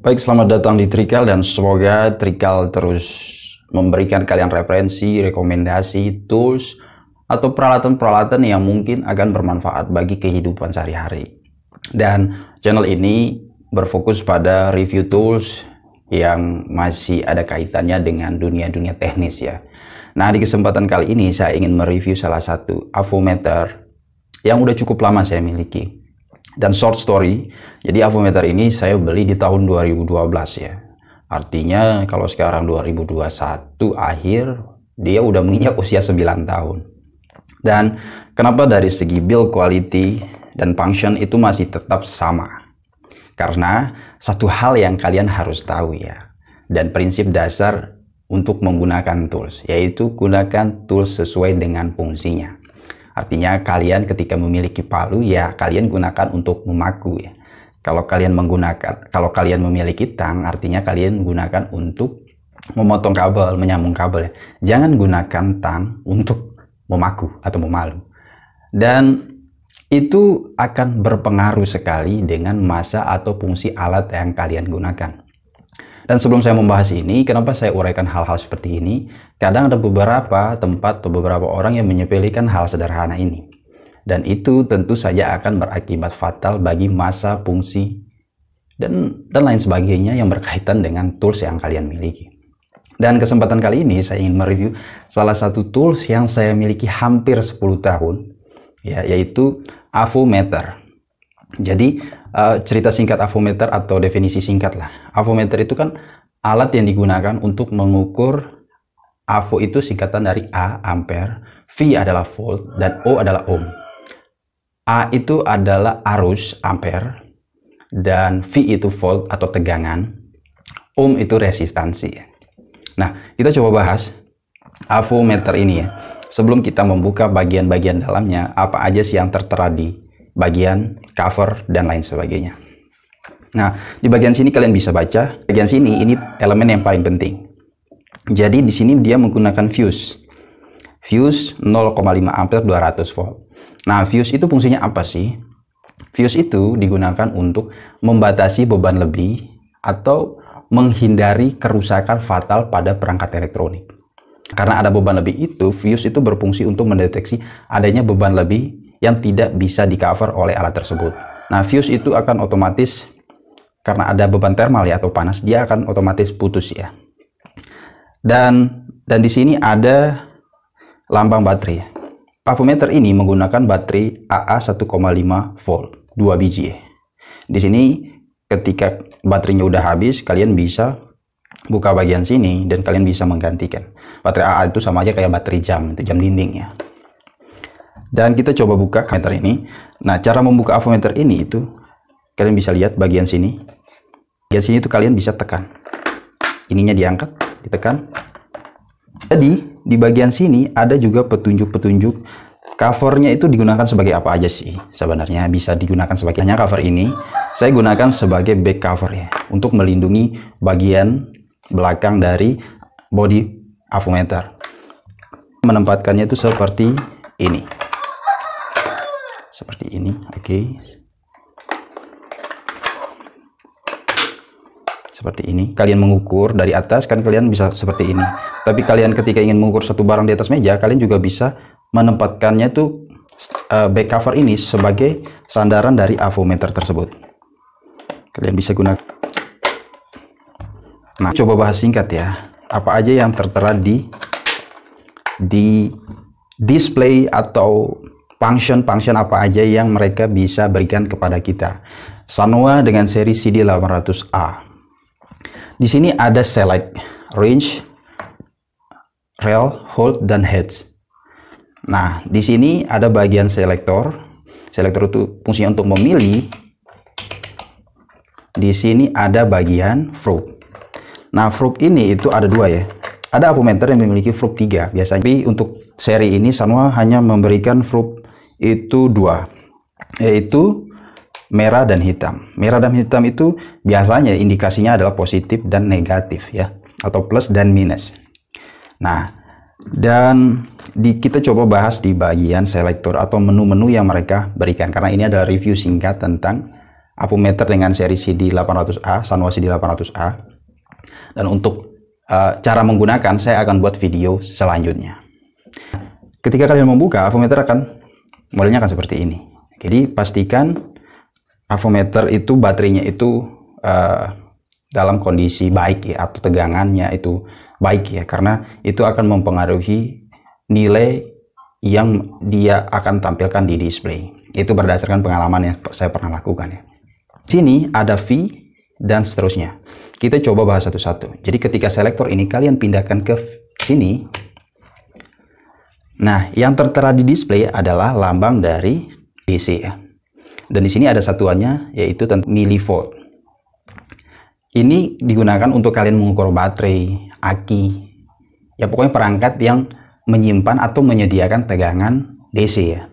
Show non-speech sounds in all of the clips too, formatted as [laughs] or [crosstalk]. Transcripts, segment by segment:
Baik, selamat datang di Trikal dan semoga Trikal terus memberikan kalian referensi, rekomendasi, tools, atau peralatan-peralatan yang mungkin akan bermanfaat bagi kehidupan sehari-hari. Dan channel ini berfokus pada review tools yang masih ada kaitannya dengan dunia-dunia teknis ya. Nah, di kesempatan kali ini saya ingin mereview salah satu avometer yang udah cukup lama saya miliki dan short story. Jadi avometer ini saya beli di tahun 2012 ya. Artinya kalau sekarang 2021 akhir dia udah menginjak usia 9 tahun. Dan kenapa dari segi build quality dan function itu masih tetap sama? Karena satu hal yang kalian harus tahu ya. Dan prinsip dasar untuk menggunakan tools yaitu gunakan tools sesuai dengan fungsinya. Artinya kalian ketika memiliki palu ya kalian gunakan untuk memaku ya. Kalau kalian menggunakan kalau kalian memiliki tang artinya kalian gunakan untuk memotong kabel, menyambung kabel ya. Jangan gunakan tang untuk memaku atau memalu. Dan itu akan berpengaruh sekali dengan masa atau fungsi alat yang kalian gunakan. Dan sebelum saya membahas ini, kenapa saya uraikan hal-hal seperti ini? Kadang ada beberapa tempat atau beberapa orang yang menyepelekan hal sederhana ini. Dan itu tentu saja akan berakibat fatal bagi masa, fungsi, dan, dan lain sebagainya yang berkaitan dengan tools yang kalian miliki. Dan kesempatan kali ini saya ingin mereview salah satu tools yang saya miliki hampir 10 tahun, ya, yaitu Avometer. Jadi uh, cerita singkat avometer atau definisi singkat lah. Avometer itu kan alat yang digunakan untuk mengukur avo itu singkatan dari A ampere, V adalah volt dan O adalah ohm. A itu adalah arus ampere dan V itu volt atau tegangan, ohm itu resistansi. Nah, kita coba bahas avometer ini ya. Sebelum kita membuka bagian-bagian dalamnya, apa aja sih yang tertera di bagian cover dan lain sebagainya nah di bagian sini kalian bisa baca bagian sini ini elemen yang paling penting jadi di sini dia menggunakan fuse fuse 0,5 ampere 200 volt nah fuse itu fungsinya apa sih fuse itu digunakan untuk membatasi beban lebih atau menghindari kerusakan fatal pada perangkat elektronik karena ada beban lebih itu, fuse itu berfungsi untuk mendeteksi adanya beban lebih yang tidak bisa di cover oleh alat tersebut. Nah, fuse itu akan otomatis karena ada beban thermal ya atau panas, dia akan otomatis putus ya. Dan dan di sini ada lambang baterai. Pavometer ini menggunakan baterai AA 1,5 volt 2 biji. Di sini ketika baterainya udah habis, kalian bisa buka bagian sini dan kalian bisa menggantikan. Baterai AA itu sama aja kayak baterai jam, itu jam dinding ya. Dan kita coba buka avometer ini. Nah, cara membuka avometer ini itu kalian bisa lihat bagian sini. Bagian sini itu kalian bisa tekan. Ininya diangkat, ditekan. Jadi, di bagian sini ada juga petunjuk-petunjuk covernya itu digunakan sebagai apa aja sih sebenarnya bisa digunakan sebagai hanya cover ini saya gunakan sebagai back cover ya untuk melindungi bagian belakang dari body avometer menempatkannya itu seperti ini seperti ini oke okay. seperti ini kalian mengukur dari atas kan kalian bisa seperti ini tapi kalian ketika ingin mengukur satu barang di atas meja kalian juga bisa menempatkannya tuh eh, back cover ini sebagai sandaran dari avometer tersebut kalian bisa gunakan nah coba bahas singkat ya apa aja yang tertera di di display atau function-function apa aja yang mereka bisa berikan kepada kita. Sanwa dengan seri CD800A. Di sini ada select, range, rel, hold, dan heads. Nah, di sini ada bagian selector. Selector itu fungsinya untuk memilih. Di sini ada bagian probe. Nah, probe ini itu ada dua ya. Ada apometer yang memiliki probe 3 biasanya. Tapi untuk seri ini Sanwa hanya memberikan probe itu dua, yaitu merah dan hitam. Merah dan hitam itu biasanya indikasinya adalah positif dan negatif ya, atau plus dan minus. Nah, dan di, kita coba bahas di bagian selektor atau menu-menu yang mereka berikan karena ini adalah review singkat tentang apometer dengan seri CD 800A, Sanwa CD 800A. Dan untuk uh, cara menggunakan saya akan buat video selanjutnya. Ketika kalian membuka, apometer akan modelnya akan seperti ini jadi pastikan avometer itu baterainya itu uh, dalam kondisi baik ya atau tegangannya itu baik ya karena itu akan mempengaruhi nilai yang dia akan tampilkan di display itu berdasarkan pengalaman yang saya pernah lakukan ya sini ada V dan seterusnya kita coba bahas satu-satu jadi ketika selektor ini kalian pindahkan ke sini Nah, yang tertera di display adalah lambang dari DC. Dan di sini ada satuannya yaitu tentu milivolt. Ini digunakan untuk kalian mengukur baterai, aki, ya pokoknya perangkat yang menyimpan atau menyediakan tegangan DC ya.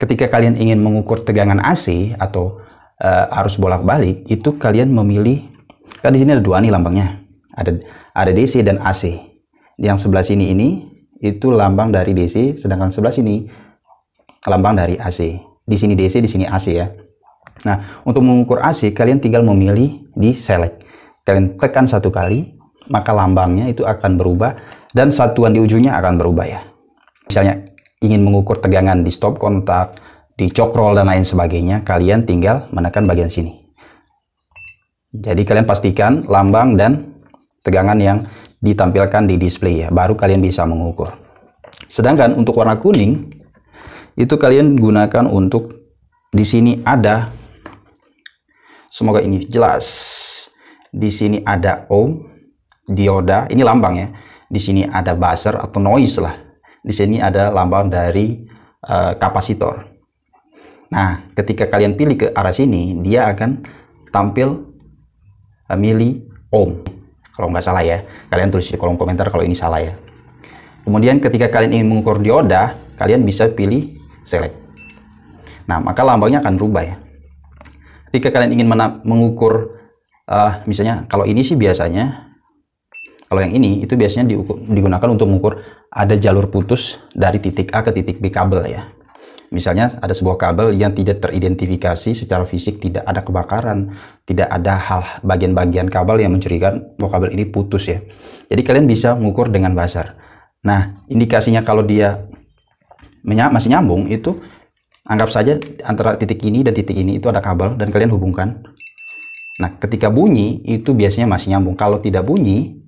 Ketika kalian ingin mengukur tegangan AC atau e, arus bolak-balik, itu kalian memilih kan di sini ada dua nih lambangnya. Ada ada DC dan AC. Yang sebelah sini ini itu lambang dari DC, sedangkan sebelah sini lambang dari AC. Di sini DC, di sini AC ya. Nah, untuk mengukur AC, kalian tinggal memilih di select. Kalian tekan satu kali, maka lambangnya itu akan berubah dan satuan di ujungnya akan berubah ya. Misalnya ingin mengukur tegangan di stop kontak, di cokrol dan lain sebagainya, kalian tinggal menekan bagian sini. Jadi kalian pastikan lambang dan tegangan yang ditampilkan di display ya, baru kalian bisa mengukur. Sedangkan untuk warna kuning itu kalian gunakan untuk di sini ada semoga ini jelas. Di sini ada ohm, dioda, ini lambang ya. Di sini ada buzzer atau noise lah. Di sini ada lambang dari uh, kapasitor. Nah, ketika kalian pilih ke arah sini, dia akan tampil uh, eh, mili ohm. Kalau nggak salah ya, kalian tulis di kolom komentar kalau ini salah ya. Kemudian ketika kalian ingin mengukur dioda, kalian bisa pilih select. Nah, maka lambangnya akan berubah ya. Ketika kalian ingin mengukur, uh, misalnya kalau ini sih biasanya, kalau yang ini itu biasanya digunakan untuk mengukur ada jalur putus dari titik A ke titik B kabel ya. Misalnya ada sebuah kabel yang tidak teridentifikasi secara fisik, tidak ada kebakaran, tidak ada hal bagian-bagian kabel yang mencurigakan bahwa kabel ini putus ya. Jadi kalian bisa mengukur dengan basar. Nah, indikasinya kalau dia masih nyambung itu anggap saja antara titik ini dan titik ini itu ada kabel dan kalian hubungkan. Nah, ketika bunyi itu biasanya masih nyambung. Kalau tidak bunyi,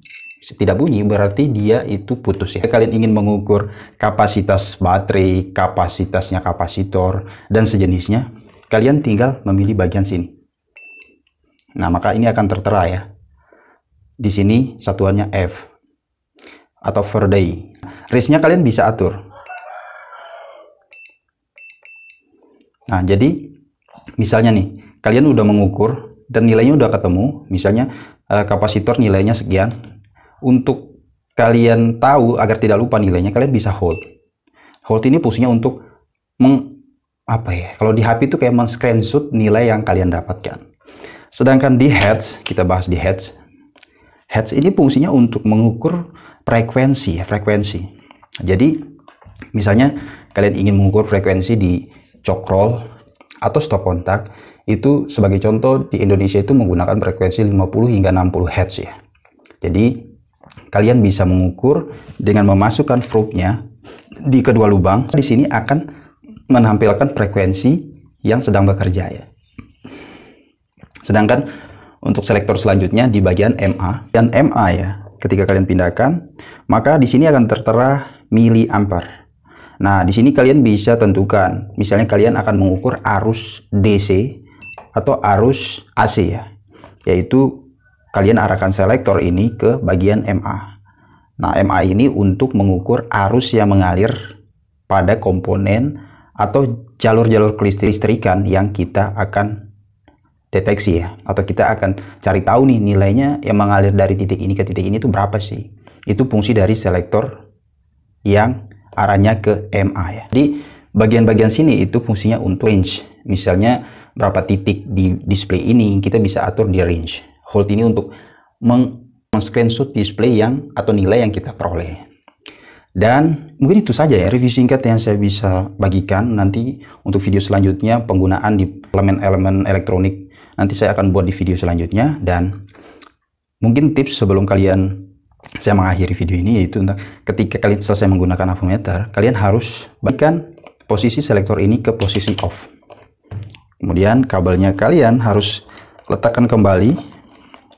tidak bunyi berarti dia itu putus ya. Kalian ingin mengukur kapasitas baterai, kapasitasnya kapasitor dan sejenisnya, kalian tinggal memilih bagian sini. Nah, maka ini akan tertera ya. Di sini satuannya F atau Faraday. day. Risknya kalian bisa atur. Nah, jadi misalnya nih, kalian udah mengukur dan nilainya udah ketemu, misalnya eh, kapasitor nilainya sekian, untuk kalian tahu agar tidak lupa nilainya kalian bisa hold hold ini fungsinya untuk meng apa ya kalau di HP itu kayak men screenshot nilai yang kalian dapatkan sedangkan di heads kita bahas di heads heads ini fungsinya untuk mengukur frekuensi ya, frekuensi jadi misalnya kalian ingin mengukur frekuensi di cokroll atau stop kontak itu sebagai contoh di Indonesia itu menggunakan frekuensi 50 hingga 60 Hz ya. Jadi Kalian bisa mengukur dengan memasukkan probe di kedua lubang. Di sini akan menampilkan frekuensi yang sedang bekerja ya. Sedangkan untuk selektor selanjutnya di bagian MA dan MA ya. Ketika kalian pindahkan, maka di sini akan tertera mili ampere. Nah, di sini kalian bisa tentukan, misalnya kalian akan mengukur arus DC atau arus AC ya, yaitu kalian arahkan selektor ini ke bagian MA. Nah, MA ini untuk mengukur arus yang mengalir pada komponen atau jalur-jalur kelistrikan yang kita akan deteksi ya atau kita akan cari tahu nih nilainya yang mengalir dari titik ini ke titik ini itu berapa sih itu fungsi dari selektor yang arahnya ke MA ya jadi bagian-bagian sini itu fungsinya untuk range misalnya berapa titik di display ini kita bisa atur di range hold ini untuk meng-screenshot display yang atau nilai yang kita peroleh. Dan mungkin itu saja ya review singkat yang saya bisa bagikan nanti untuk video selanjutnya penggunaan di elemen-elemen elektronik nanti saya akan buat di video selanjutnya dan mungkin tips sebelum kalian saya mengakhiri video ini yaitu ketika kalian selesai menggunakan avometer kalian harus bagikan posisi selektor ini ke posisi off kemudian kabelnya kalian harus letakkan kembali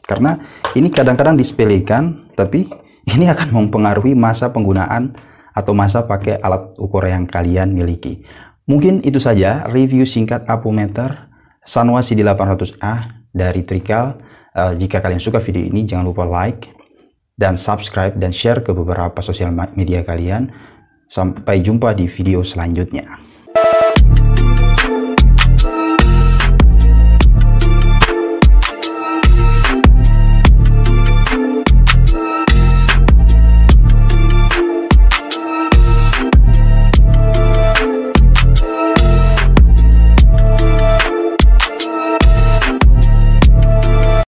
karena ini kadang-kadang disepelekan, tapi [laughs] ini akan mempengaruhi masa penggunaan atau masa pakai alat ukur yang kalian miliki. Mungkin itu saja review singkat apometer Sanwa CD800A dari Trikal. Uh, jika kalian suka video ini, jangan lupa like dan subscribe dan share ke beberapa sosial media kalian. Sampai jumpa di video selanjutnya.